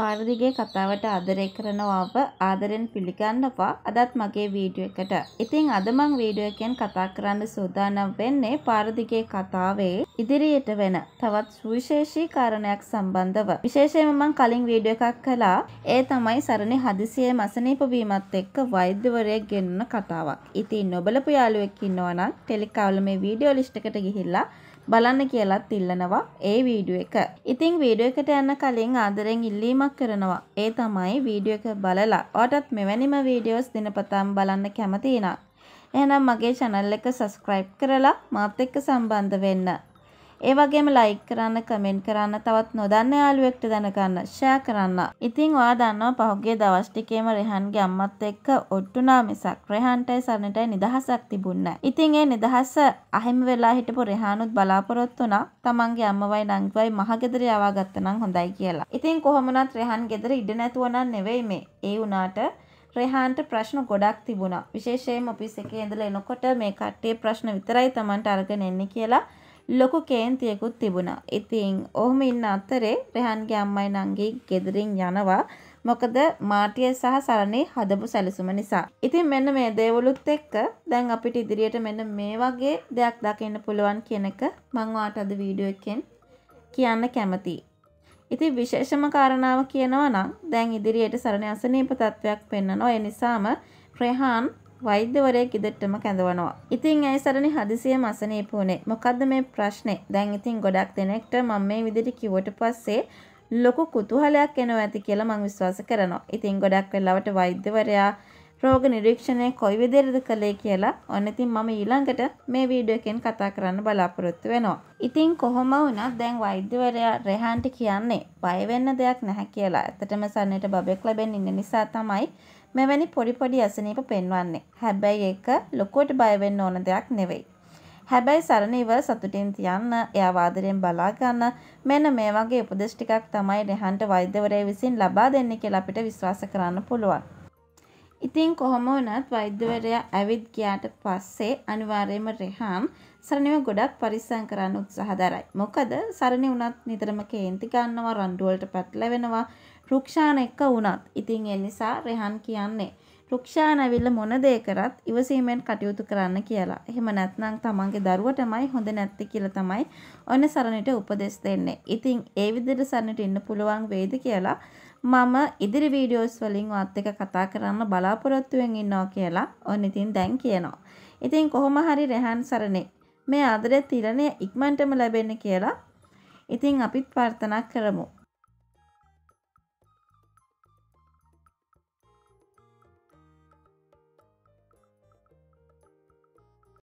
පාරදිගේ කතාවට ආදරය කරනවාව ආදරෙන් පිළිගන්නවා අදත් මගේ වීඩියෝ එකට. ඉතින් අද මං වීඩියෝ එකෙන් කතා කරන්න සූදානම් වෙන්නේ පාරදිගේ කතාවේ ඉදිරියට වෙන තවත් සුවිශේෂී කාරණයක් සම්බන්ධව. විශේෂයෙන්ම මං කලින් වීඩියෝ එකක් කළා. ඒ තමයි සරණි හදිසියෙම අසනීප වීමත් එක්ක වෛද්‍යවරයෙක් ගෙන්නන කතාවක්. ඉතින් නොබලපු යාළුවෙක් ඉන්නවා නම් ටෙලිකාවල මේ වීඩියෝ ලිස්ට් එකට ගිහිල්ලා බලන්න කියලත් ඉල්ලනවා ඒ වීඩියෝ එක. ඉතින් වීඩියෝ එකට යන්න කලින් ආදරෙන් ඉල්ලීමක් ඉල්ලීමක් කරනවා. ඒ තමයි වීඩියෝ එක බලලා ඔයාටත් මෙවැනිම වීඩියෝස් දිනපතාම බලන්න කැමති නම් එහෙනම් මගේ channel එක subscribe කරලා මාත් එක්ක සම්බන්ධ වෙන්න. ඒ වගේම ලයික් කරන්න, කමෙන්ට් කරන්න, තවත් නොදන්න යාළුවෙක්ට දැනගන්න, ෂෙයා කරන්න. ඉතින් ඔයා දන්නවා පහුගිය දවස් ටිකේම රෙහන්ගේ අම්මත් එක්ක ඔට්ටුනා මිසක් රෙහන්ටයි සරණටයි නිදහසක් තිබුණේ නැහැ. ඉතින් ඒ නිදහස අහිමි වෙලා හිටපු රෙහානුත් බලාපොරොත්තු වුණා තමන්ගේ අම්මවයි නංගිවයි මහගෙදර යවා ගත්තනම් හොඳයි කියලා. ඉතින් කොහොම වුණත් රෙහන් ගෙදර ඉඩ නැතුව නම් නෙවෙයි මේ. ඒ වුණාට රෙහන්ට ප්‍රශ්න ගොඩක් තිබුණා. විශේෂයෙන්ම ඔෆිස් එකේ ඉඳලා එනකොට මේ කට්ටිය ප්‍රශ්න විතරයි Tamanට අරගෙන එන්නේ කියලා ලොකු කේන්තියකුත් තිබුණා. ඉතින් ඔහොම ඉන්න අතරේ රෙහන්ගේ අම්මයි නංගි ගෙදරින් යනවා. මොකද මාටිය සහ සරණේ හදපු සැලසුම නිසා. ඉතින් මෙන්න මේ දේවලුත් එක්ක දැන් අපිට ඉදිරියට මෙන්න මේ වගේ දෙයක් දකින්න පුළුවන් කියනක මම වාට අද වීඩියෝ එකෙන් කියන්න කැමතියි. ඉතින් විශේෂම කාරණාව කියනවා නම් දැන් ඉදිරියට සරණ අසනීප තත්වයක් පෙන්වනවා. ඒ නිසාම ප්‍රහාන් වෛද්‍යවරයෙක් ඉදට්ටම කැඳවනවා. ඉතින් ඇයි සරණි හදිසියම අසනීප වුණේ? මොකද්ද මේ ප්‍රශ්නේ? දැන් ඉතින් ගොඩක් දෙනෙක්ට මම මේ විදිහට කිව්වට පස්සේ ලොකු කුතුහලයක් එනවා ඇති කියලා මම විශ්වාස කරනවා. ඉතින් ගොඩක් වෙලාවට වෛද්‍යවරයා රෝග නිරීක්ෂණය කොයි විදිහටද කළේ කියලා ඔන්න ඉතින් මම ඊළඟට මේ වීඩියෝ එකෙන් කතා කරන්න බලාපොරොත්තු වෙනවා. ඉතින් කොහොම වුණත් දැන් වෛද්‍යවරයා රෙහන්ට කියන්නේ බය වෙන්න දෙයක් නැහැ කියලා. ඇත්තටම සන්නේට බබෙක් ලැබෙන්න ඉන්න නිසා තමයි මෙවැනි පොඩි පොඩි අසනීප පෙන්වන්නේ. හැබැයි ඒක ලොකුවට බය වෙන්න ඕන දෙයක් නෙවෙයි. හැබැයි සරණ ඉවර සතුටින් තියන්න, එයා ආදරෙන් බලා ගන්න. මෙන්න මේ වගේ උපදෙස් ටිකක් තමයි රෙහන්ට වෛද්‍යවරයා විසින් ලබා දෙන්නේ කියලා අපිට විශ්වාස කරන්න පුළුවන්. ඉතින් කොහොම වුණත් වෛද්‍යවරයා ඇවිත් ගියාට පස්සේ අනිවාර්යයෙන්ම රෙහාම් සරණිව ගොඩක් පරිස්සම් කරන්න උත්සාහ දරයි. මොකද සරණි උනත් නිතරම කේන්ති ගන්නවා, රණ්ඩු වලට පැටලෙනවා, රුක්ෂාන එක්ක වුණත්. ඉතින් ඒ නිසා රෙහන් කියන්නේ රුක්ෂාන ඇවිල්ලා මොන දේ කරත් ඉවසීමෙන් කටයුතු කරන්න කියලා. එහෙම නැත්නම් තමන්ගේ දරුවටමයි හොඳ නැත්තේ කියලා තමයි ඔන්න සරණට උපදෙස් දෙන්නේ. ඉතින් ඒ විදිහට සරණට ඉන්න පුළුවන් වේද කියලා මම ඉදිරි වීඩියෝස් වලින් ඔත් එක කතා කරන්න බලාපොරොත්තු වෙමින් ඉන්නවා කියලා ඔන්න ඉතින් දැන් කියනවා. ඉතින් කොහොම හරි රෙහන් සරණේ මේ ආදරය තිරණය ඉක්මනටම ලැබෙන්න කියලා ඉතින් අපිත් ප්‍රාර්ථනා කරමු.